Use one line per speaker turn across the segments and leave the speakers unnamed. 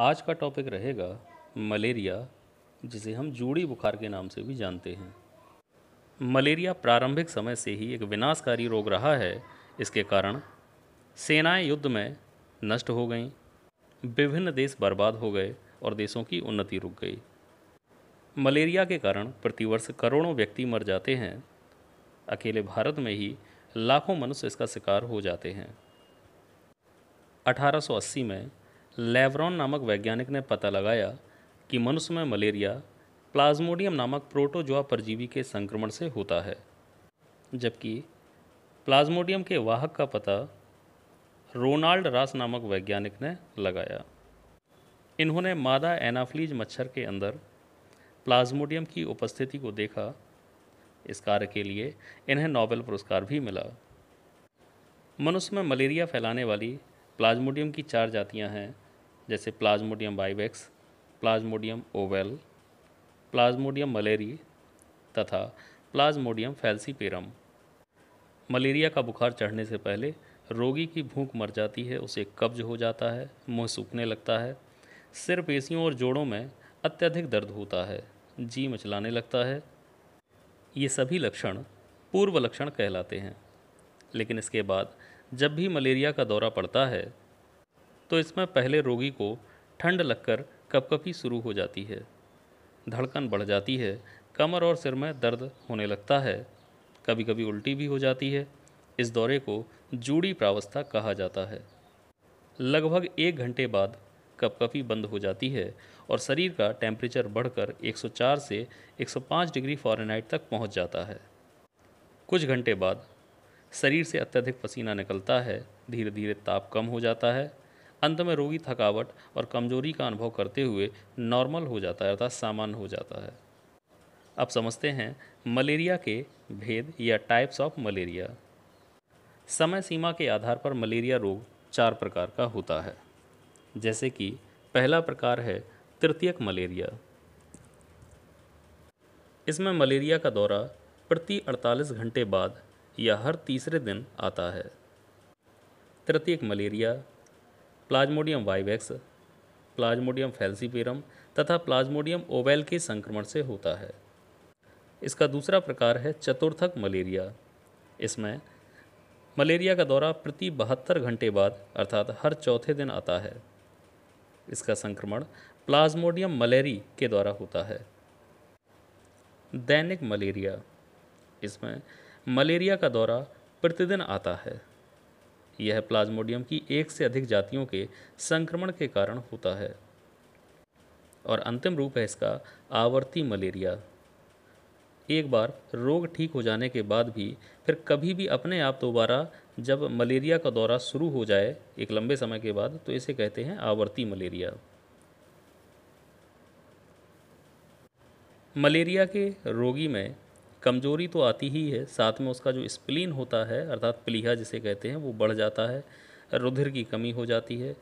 आज का टॉपिक रहेगा मलेरिया जिसे हम जूड़ी बुखार के नाम से भी जानते हैं मलेरिया प्रारंभिक समय से ही एक विनाशकारी रोग रहा है इसके कारण सेनाएं युद्ध में नष्ट हो गईं विभिन्न देश बर्बाद हो गए और देशों की उन्नति रुक गई मलेरिया के कारण प्रतिवर्ष करोड़ों व्यक्ति मर जाते हैं अकेले भारत में ही लाखों मनुष्य इसका शिकार हो जाते हैं 1880 में लेवरॉन नामक वैज्ञानिक ने पता लगाया कि मनुष्य में मलेरिया प्लाज्मोडियम नामक प्रोटोजोआ परजीवी के संक्रमण से होता है जबकि प्लाज्मोडियम के वाहक का पता रोनाल्ड रास नामक वैज्ञानिक ने लगाया इन्होंने मादा एनाफ्लीज मच्छर के अंदर प्लाज्मोडियम की उपस्थिति को देखा इस कार्य के लिए इन्हें नोबेल पुरस्कार भी मिला मनुष्य में मलेरिया फैलाने वाली प्लाज्मोडियम की चार जातियां हैं जैसे plasmodium vivax plasmodium ovale plasmodium malariae तथा प्लाज्मोडियम फैल्सीपेरम मलेरिया का बुखार चढ़ने से पहले रोगी की भूख मर जाती है उसे कब्ज हो जाता है मुंह सूखने लगता है सिर पेशियों और जोड़ों में अत्यधिक दर्द होता है जी मचलाने लगता है ये सभी लक्षण पूर्व लक्षण कहलाते हैं लेकिन इसके बाद जब भी मलेरिया का दौरा पड़ता है तो इसमें पहले रोगी को ठंड लगकर कपकपी शुरू हो जाती है धड़कन बढ़ जाती है कमर और सिर में दर्द होने लगता है कभी कभी उल्टी भी हो जाती है इस दौरे को जूड़ी प्रावस्था कहा जाता है लगभग एक घंटे बाद कपकपी बंद हो जाती है और शरीर का टेम्परेचर बढ़कर 104 से 105 डिग्री फॉरनाइट तक पहुंच जाता है कुछ घंटे बाद शरीर से अत्यधिक पसीना निकलता है धीरे धीरे ताप कम हो जाता है अंत में रोगी थकावट और कमजोरी का अनुभव करते हुए नॉर्मल हो जाता है अर्थात सामान्य हो जाता है अब समझते हैं मलेरिया के भेद या टाइप्स ऑफ मलेरिया समय सीमा के आधार पर मलेरिया रोग चार प्रकार का होता है जैसे कि पहला प्रकार है तृतीयक मलेरिया इसमें मलेरिया का दौरा प्रति 48 घंटे बाद या हर तीसरे दिन आता है तृतीयक malaria plasmodium vivax plasmodium falciparum तथा प्लाज्मोडियम ओवेल के संक्रमण से होता है इसका दूसरा प्रकार है चतुर्थक मलेरिया इसमें मलेरिया का दौरा प्रति बहत्तर घंटे बाद अर्थात हर चौथे दिन आता है इसका संक्रमण प्लाज्मोडियम मलेरी के द्वारा होता है दैनिक मलेरिया इसमें मलेरिया का दौरा प्रतिदिन आता है यह प्लाज्मोडियम की एक से अधिक जातियों के संक्रमण के कारण होता है और अंतिम रूप है इसका आवर्ती मलेरिया एक बार रोग ठीक हो जाने के बाद भी फिर कभी भी अपने आप दोबारा जब मलेरिया का दौरा शुरू हो जाए एक लंबे समय के बाद तो इसे कहते हैं आवर्ती मलेरिया मलेरिया के रोगी में कमज़ोरी तो आती ही है साथ में उसका जो स्प्लीन होता है अर्थात प्लीहा जिसे कहते हैं वो बढ़ जाता है रुधिर की कमी हो जाती है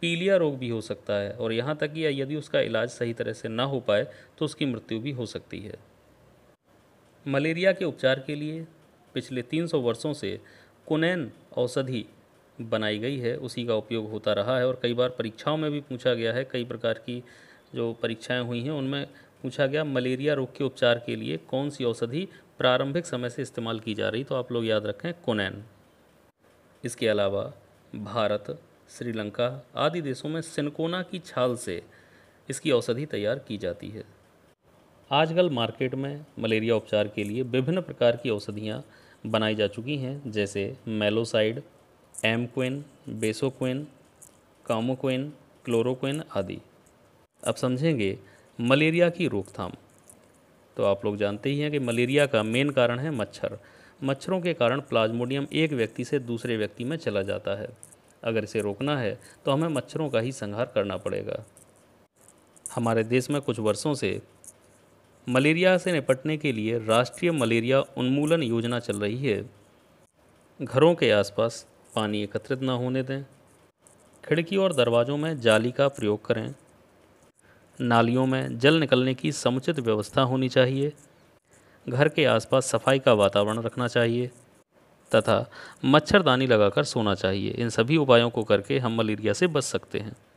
पीलिया रोग भी हो सकता है और यहाँ तक कि यदि उसका इलाज सही तरह से ना हो पाए तो उसकी मृत्यु भी हो सकती है मलेरिया के उपचार के लिए पिछले 300 वर्षों से कुनैन औषधि बनाई गई है उसी का उपयोग होता रहा है और कई बार परीक्षाओं में भी पूछा गया है कई प्रकार की जो परीक्षाएं हुई हैं उनमें पूछा गया मलेरिया रोग के उपचार के लिए कौन सी औषधि प्रारंभिक समय से इस्तेमाल की जा रही तो आप लोग याद रखें कोनैन इसके अलावा भारत श्रीलंका आदि देशों में सिनकोना की छाल से इसकी औषधि तैयार की जाती है आजकल मार्केट में मलेरिया उपचार के लिए विभिन्न प्रकार की औषधियाँ बनाई जा चुकी हैं जैसे मेलोसाइड एमक्विन बेसोक्विन कामोक्विन क्लोरोक्विन आदि अब समझेंगे मलेरिया की रोकथाम तो आप लोग जानते ही हैं कि मलेरिया का मेन कारण है मच्छर मच्छरों के कारण प्लाज्मोडियम एक व्यक्ति से दूसरे व्यक्ति में चला जाता है अगर इसे रोकना है तो हमें मच्छरों का ही संहार करना पड़ेगा हमारे देश में कुछ वर्षों से मलेरिया से निपटने के लिए राष्ट्रीय मलेरिया उन्मूलन योजना चल रही है घरों के आसपास पानी एकत्रित न होने दें खिड़की और दरवाज़ों में जाली का प्रयोग करें नालियों में जल निकलने की समुचित व्यवस्था होनी चाहिए घर के आसपास सफाई का वातावरण रखना चाहिए तथा मच्छरदानी लगाकर सोना चाहिए इन सभी उपायों को करके हम मलेरिया से बच सकते हैं